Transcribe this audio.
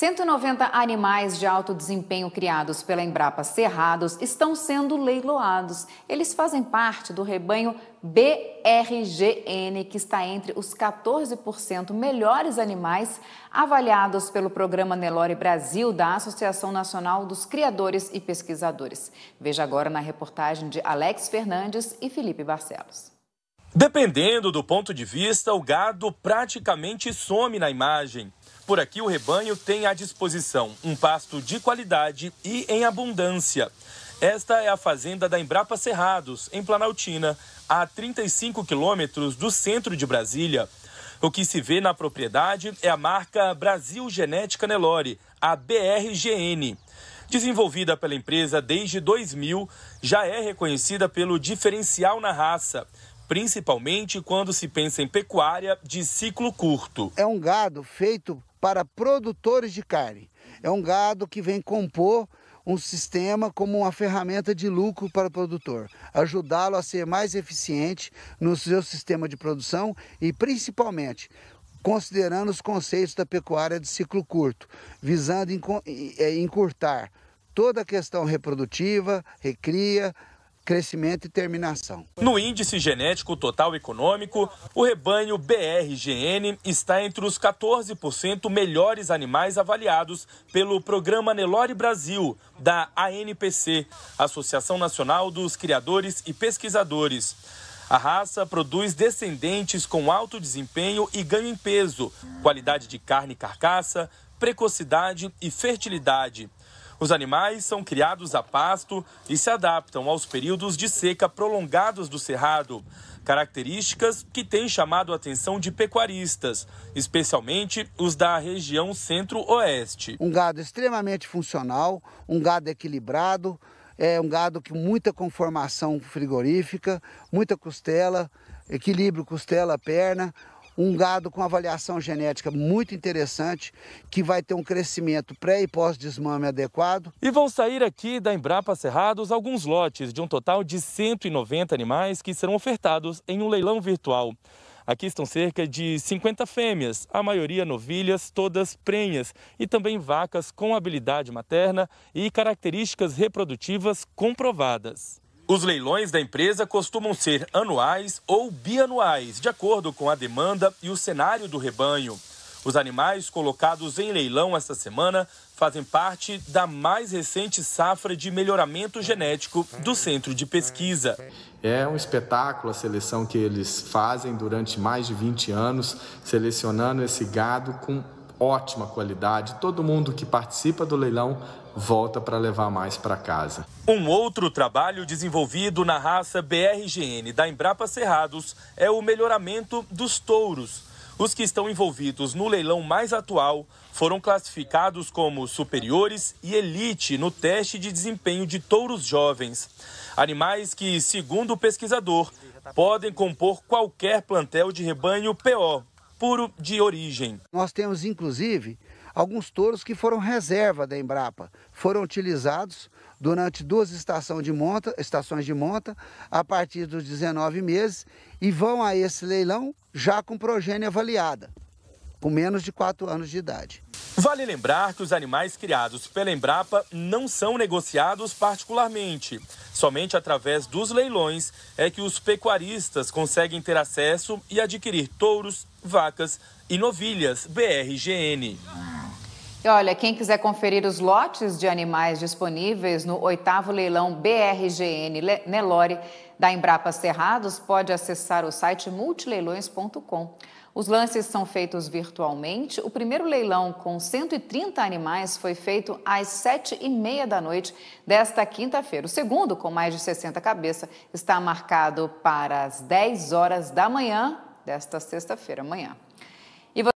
190 animais de alto desempenho criados pela Embrapa Cerrados estão sendo leiloados. Eles fazem parte do rebanho BRGN, que está entre os 14% melhores animais avaliados pelo programa Nelore Brasil da Associação Nacional dos Criadores e Pesquisadores. Veja agora na reportagem de Alex Fernandes e Felipe Barcelos. Dependendo do ponto de vista, o gado praticamente some na imagem. Por aqui, o rebanho tem à disposição um pasto de qualidade e em abundância. Esta é a fazenda da Embrapa Cerrados, em Planaltina, a 35 quilômetros do centro de Brasília. O que se vê na propriedade é a marca Brasil Genética Nelore, a BRGN. Desenvolvida pela empresa desde 2000, já é reconhecida pelo diferencial na raça, principalmente quando se pensa em pecuária de ciclo curto. É um gado feito para produtores de carne. É um gado que vem compor um sistema como uma ferramenta de lucro para o produtor, ajudá-lo a ser mais eficiente no seu sistema de produção e principalmente considerando os conceitos da pecuária de ciclo curto, visando é, encurtar toda a questão reprodutiva, recria, crescimento e terminação. No Índice Genético Total Econômico, o rebanho BRGN está entre os 14% melhores animais avaliados pelo programa Nelore Brasil, da ANPC, Associação Nacional dos Criadores e Pesquisadores. A raça produz descendentes com alto desempenho e ganho em peso, qualidade de carne e carcaça, precocidade e fertilidade. Os animais são criados a pasto e se adaptam aos períodos de seca prolongados do cerrado, características que têm chamado a atenção de pecuaristas, especialmente os da região centro-oeste. Um gado extremamente funcional, um gado equilibrado, é um gado com muita conformação frigorífica, muita costela, equilíbrio costela-perna, um gado com avaliação genética muito interessante, que vai ter um crescimento pré e pós-desmame adequado. E vão sair aqui da Embrapa Cerrados alguns lotes de um total de 190 animais que serão ofertados em um leilão virtual. Aqui estão cerca de 50 fêmeas, a maioria novilhas, todas prenhas, e também vacas com habilidade materna e características reprodutivas comprovadas. Os leilões da empresa costumam ser anuais ou bianuais, de acordo com a demanda e o cenário do rebanho. Os animais colocados em leilão esta semana fazem parte da mais recente safra de melhoramento genético do centro de pesquisa. É um espetáculo a seleção que eles fazem durante mais de 20 anos, selecionando esse gado com ótima qualidade. Todo mundo que participa do leilão volta para levar mais para casa. Um outro trabalho desenvolvido na raça BRGN da Embrapa Cerrados é o melhoramento dos touros. Os que estão envolvidos no leilão mais atual foram classificados como superiores e elite no teste de desempenho de touros jovens. Animais que, segundo o pesquisador, podem compor qualquer plantel de rebanho PO, puro de origem. Nós temos, inclusive, alguns touros que foram reserva da Embrapa, foram utilizados durante duas estações de monta, estações de monta a partir dos 19 meses e vão a esse leilão já com progênie avaliada com menos de 4 anos de idade. Vale lembrar que os animais criados pela Embrapa não são negociados particularmente. Somente através dos leilões é que os pecuaristas conseguem ter acesso e adquirir touros, vacas e novilhas BRGN. E olha, quem quiser conferir os lotes de animais disponíveis no oitavo leilão BRGN Nelore da Embrapa Cerrados pode acessar o site multileilões.com. Os lances são feitos virtualmente. O primeiro leilão com 130 animais foi feito às 7h30 da noite desta quinta-feira. O segundo, com mais de 60 cabeças, está marcado para as 10 horas da manhã desta sexta-feira, amanhã.